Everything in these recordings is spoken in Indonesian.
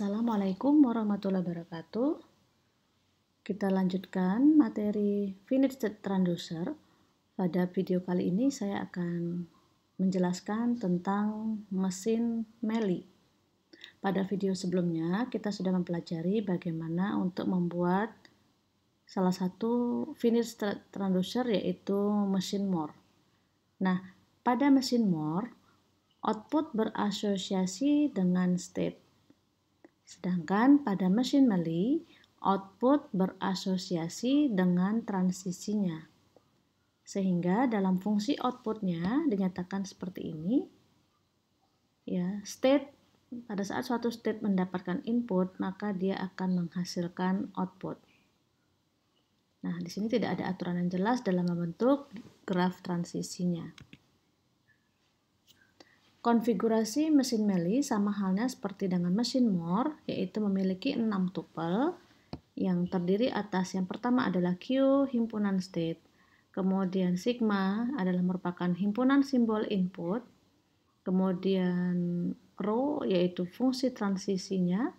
Assalamualaikum warahmatullahi wabarakatuh. Kita lanjutkan materi Finite Transducer. Pada video kali ini saya akan menjelaskan tentang mesin Meli. Pada video sebelumnya kita sudah mempelajari bagaimana untuk membuat salah satu Finite Transducer yaitu mesin Moore. Nah, pada mesin Moore, output berasosiasi dengan state Sedangkan pada mesin Meli, output berasosiasi dengan transisinya. Sehingga dalam fungsi outputnya dinyatakan seperti ini. Ya, state pada saat suatu state mendapatkan input, maka dia akan menghasilkan output. Nah, di sini tidak ada aturan yang jelas dalam membentuk graf transisinya. Konfigurasi mesin Meli sama halnya seperti dengan mesin Moore, yaitu memiliki 6 tupel yang terdiri atas yang pertama adalah Q, himpunan state, kemudian sigma adalah merupakan himpunan simbol input, kemudian rho yaitu fungsi transisinya,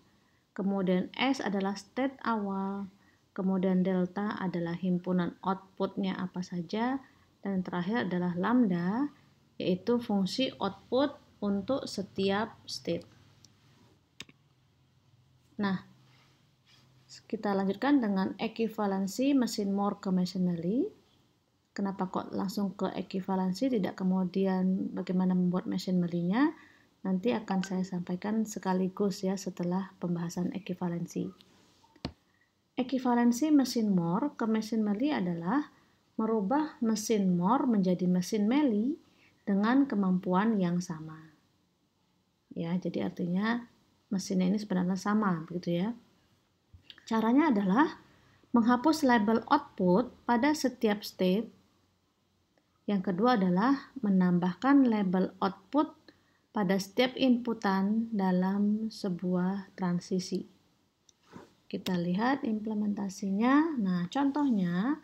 kemudian S adalah state awal, kemudian delta adalah himpunan outputnya apa saja, dan terakhir adalah lambda yaitu fungsi output untuk setiap state. Nah, kita lanjutkan dengan ekivalensi mesin more ke machinery. Kenapa kok langsung ke ekivalensi tidak kemudian bagaimana membuat machinery-nya? Nanti akan saya sampaikan sekaligus ya setelah pembahasan ekivalensi. Ekivalensi mesin more ke mesin melee adalah merubah mesin more menjadi mesin melee dengan kemampuan yang sama. Ya, jadi artinya mesinnya ini sebenarnya sama, begitu ya. Caranya adalah menghapus label output pada setiap step. Yang kedua adalah menambahkan label output pada setiap inputan dalam sebuah transisi. Kita lihat implementasinya. Nah, contohnya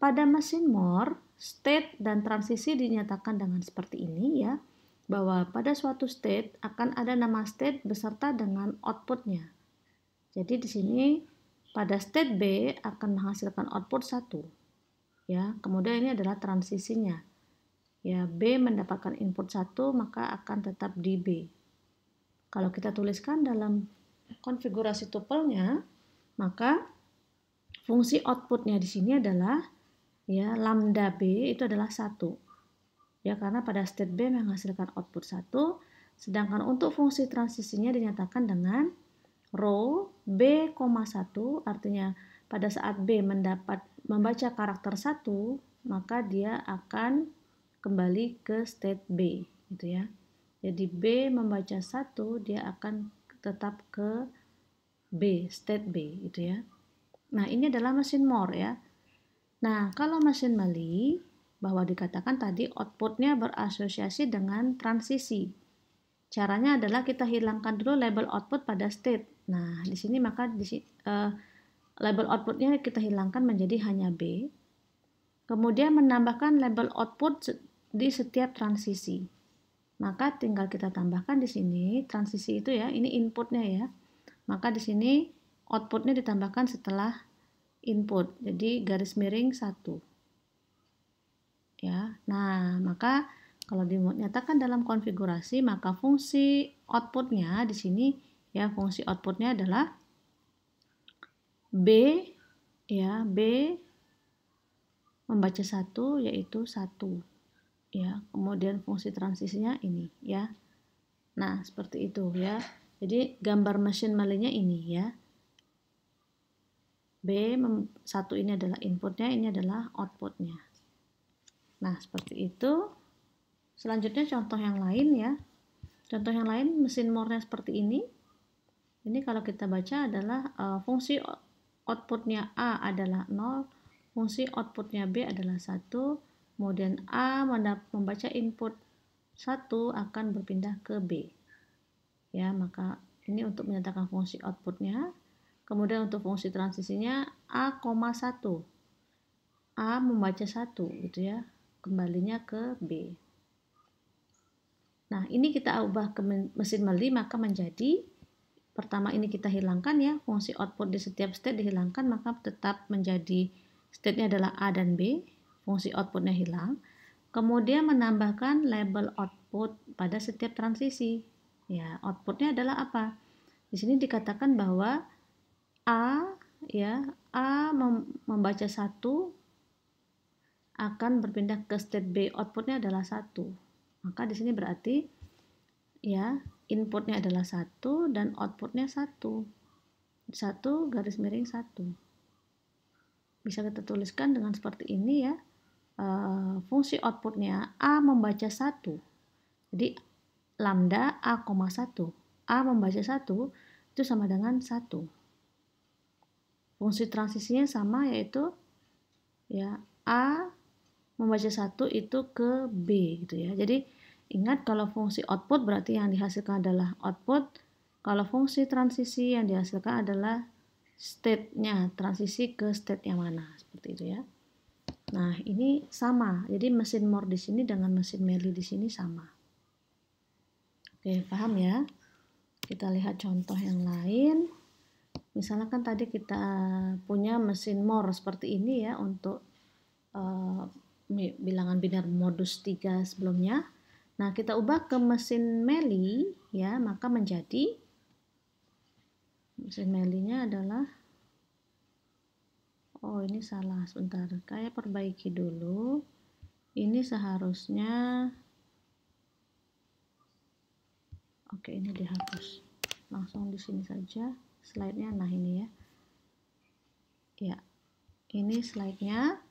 pada mesin MOR, State dan transisi dinyatakan dengan seperti ini ya, bahwa pada suatu state akan ada nama state beserta dengan outputnya. Jadi di sini pada state B akan menghasilkan output 1. Ya, kemudian ini adalah transisinya. Ya, B mendapatkan input 1 maka akan tetap di B. Kalau kita tuliskan dalam konfigurasi tuplenya maka fungsi outputnya di sini adalah ya lambda B itu adalah satu ya karena pada state B menghasilkan output satu sedangkan untuk fungsi transisinya dinyatakan dengan rho b satu. artinya pada saat B mendapat membaca karakter satu, maka dia akan kembali ke state B gitu ya. Jadi B membaca satu, dia akan tetap ke B, state B gitu ya. Nah, ini adalah mesin Moore ya. Nah, kalau mesin beli, bahwa dikatakan tadi outputnya berasosiasi dengan transisi. Caranya adalah kita hilangkan dulu label output pada state. Nah, di sini maka di, uh, label outputnya kita hilangkan menjadi hanya B. Kemudian menambahkan label output di setiap transisi. Maka tinggal kita tambahkan di sini transisi itu ya, ini inputnya ya. Maka di sini outputnya ditambahkan setelah input. Jadi garis miring satu, Ya. Nah, maka kalau dinyatakan dalam konfigurasi, maka fungsi outputnya di sini ya fungsi outputnya adalah B ya B membaca satu yaitu satu ya kemudian fungsi transisinya ini ya nah seperti itu ya jadi gambar mesin malenya ini ya B satu ini adalah inputnya, ini adalah outputnya. Nah, seperti itu. Selanjutnya contoh yang lain ya. Contoh yang lain mesin mornya seperti ini. Ini kalau kita baca adalah uh, fungsi outputnya A adalah 0, fungsi outputnya B adalah 1, kemudian A membaca input 1 akan berpindah ke B. Ya, maka ini untuk menyatakan fungsi outputnya Kemudian untuk fungsi transisinya a A,1. A membaca 1 gitu ya. Kembalinya ke B. Nah, ini kita ubah ke mesin Merli maka menjadi pertama ini kita hilangkan ya, fungsi output di setiap state dihilangkan maka tetap menjadi state-nya adalah A dan B, fungsi outputnya hilang. Kemudian menambahkan label output pada setiap transisi. Ya, outputnya adalah apa? Di sini dikatakan bahwa A ya A membaca satu akan berpindah ke state B outputnya adalah satu maka di sini berarti ya inputnya adalah satu dan outputnya satu satu garis miring satu bisa kita tuliskan dengan seperti ini ya e, fungsi outputnya A membaca satu jadi lambda a koma satu A membaca satu itu sama dengan satu Fungsi transisinya sama yaitu ya A membaca satu itu ke B gitu ya. Jadi ingat kalau fungsi output berarti yang dihasilkan adalah output, kalau fungsi transisi yang dihasilkan adalah state-nya, transisi ke state yang mana seperti itu ya. Nah, ini sama. Jadi mesin Moore di sini dengan mesin Meli di sini sama. Oke, paham ya? Kita lihat contoh yang lain misalnya kan tadi kita punya mesin MOR seperti ini ya untuk uh, bilangan biner modus 3 sebelumnya. Nah, kita ubah ke mesin Meli ya, maka menjadi mesin nya adalah Oh, ini salah sebentar. kayak perbaiki dulu. Ini seharusnya Oke, ini dihapus. Langsung di sini saja slide-nya nah ini ya ya ini slide-nya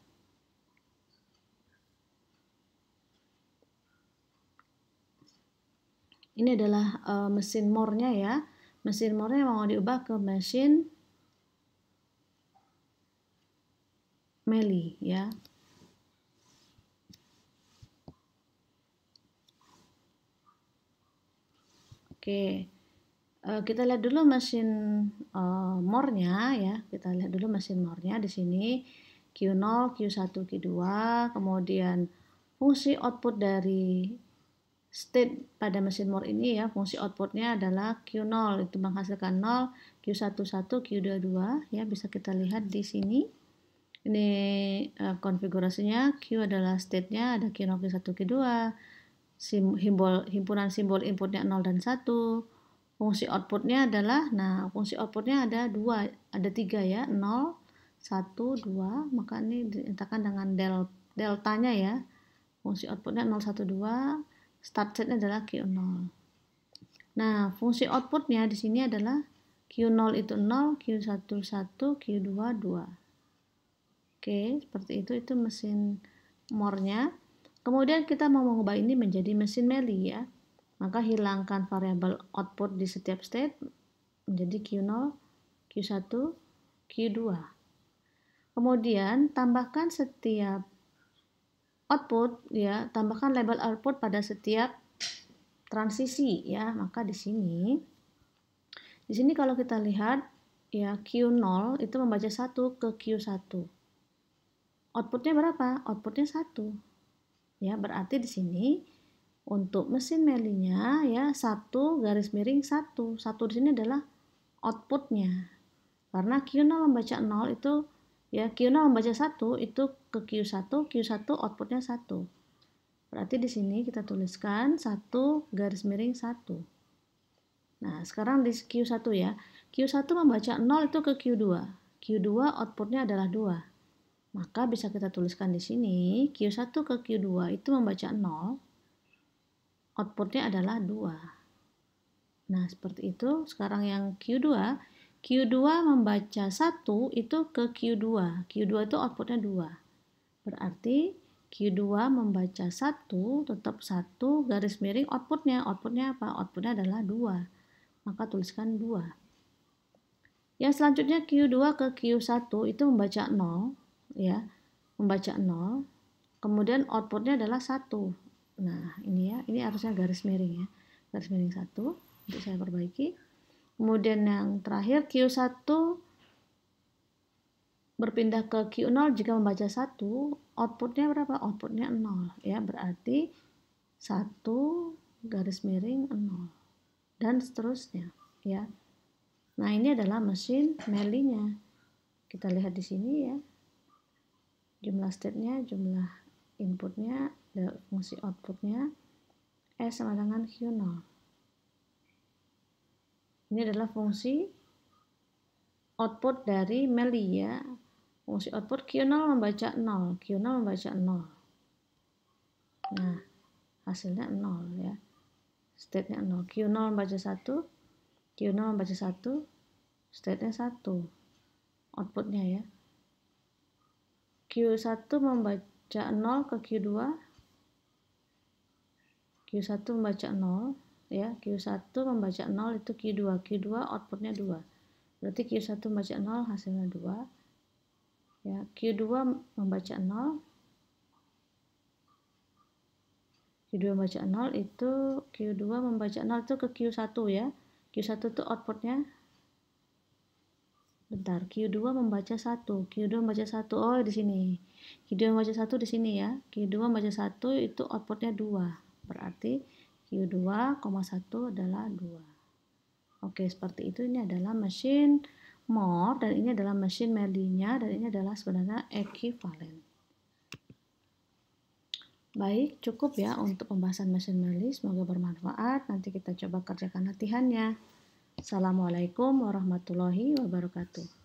ini adalah uh, mesin mornya ya mesin mornya mau diubah ke mesin meli ya oke okay. Uh, kita lihat dulu mesin uh, mornya ya. Kita lihat dulu mesin mornya di sini Q0, Q1, Q2, kemudian fungsi output dari state pada mesin mor ini ya, fungsi outputnya adalah Q0 itu menghasilkan 0, q 1, 1 q 2 2 ya bisa kita lihat di sini. Ini uh, konfigurasinya Q adalah state-nya ada Q0, Q1, Q2. Sim, himbol, himpunan simbol inputnya 0 dan 1 fungsi outputnya adalah nah fungsi outputnya ada dua ada tiga ya 0 1 2 maka ini dinyatakan dengan del, deltanya ya fungsi outputnya 0 1 2 start setnya adalah Q0 nah fungsi outputnya di sini adalah Q0 itu 0 Q1 1 Q2 2 oke seperti itu itu mesin mornya kemudian kita mau mengubah ini menjadi mesin meli ya maka hilangkan variabel output di setiap state menjadi Q0, Q1, Q2. Kemudian tambahkan setiap output ya, tambahkan label output pada setiap transisi ya. Maka di sini di sini kalau kita lihat ya Q0 itu membaca 1 ke Q1. Outputnya berapa? Outputnya 1. Ya, berarti di sini untuk mesin melinya ya satu garis miring satu satu di sini adalah outputnya karena Q0 membaca 0 itu ya Q0 membaca satu itu ke Q1 Q1 outputnya satu berarti di sini kita tuliskan satu garis miring satu nah sekarang di Q1 ya Q1 membaca 0 itu ke Q2 Q2 outputnya adalah 2 maka bisa kita tuliskan di sini Q1 ke Q2 itu membaca 0 outputnya adalah 2 nah seperti itu sekarang yang Q2 Q2 membaca 1 itu ke Q2 Q2 itu outputnya 2 berarti Q2 membaca 1 tetap 1 garis miring outputnya outputnya apa? outputnya adalah 2 maka tuliskan 2 yang selanjutnya Q2 ke Q1 itu membaca 0 ya membaca 0 kemudian outputnya adalah 1 nah ini ya ini harusnya garis miring ya garis miring satu untuk saya perbaiki kemudian yang terakhir Q1 berpindah ke Q0 jika membaca satu outputnya berapa? outputnya 0 ya berarti satu garis miring 0 dan seterusnya ya nah ini adalah mesin melinya kita lihat di sini ya jumlah state-nya jumlah inputnya dan eh, fungsi outputnya S sama dengan Q0 ini adalah fungsi output dari Meli ya fungsi output Q0 membaca 0 Q0 membaca 0 nah hasilnya 0 ya state-nya 0 Q0 membaca 1 Q0 membaca 1 state-nya 1 outputnya ya Q1 membaca baca 0 ke Q2 Q1 membaca 0 ya Q1 membaca 0 itu Q2 Q2 outputnya 2 berarti Q1 membaca 0 hasilnya 2 ya Q2 membaca 0 Q2 membaca 0 itu Q2 membaca 0 itu ke Q1 ya Q1 itu outputnya bentar Q2 membaca 1 Q2 membaca 1 oh di sini Q2 baca 1 di sini ya. Q2 baca 1 itu outputnya 2. Berarti Q2,1 adalah 2. Oke, seperti itu ini adalah mesin more dan ini adalah mesin Merlinya dan ini adalah sebenarnya equivalent. Baik, cukup ya untuk pembahasan mesin Merli. Semoga bermanfaat. Nanti kita coba kerjakan latihannya. Assalamualaikum warahmatullahi wabarakatuh.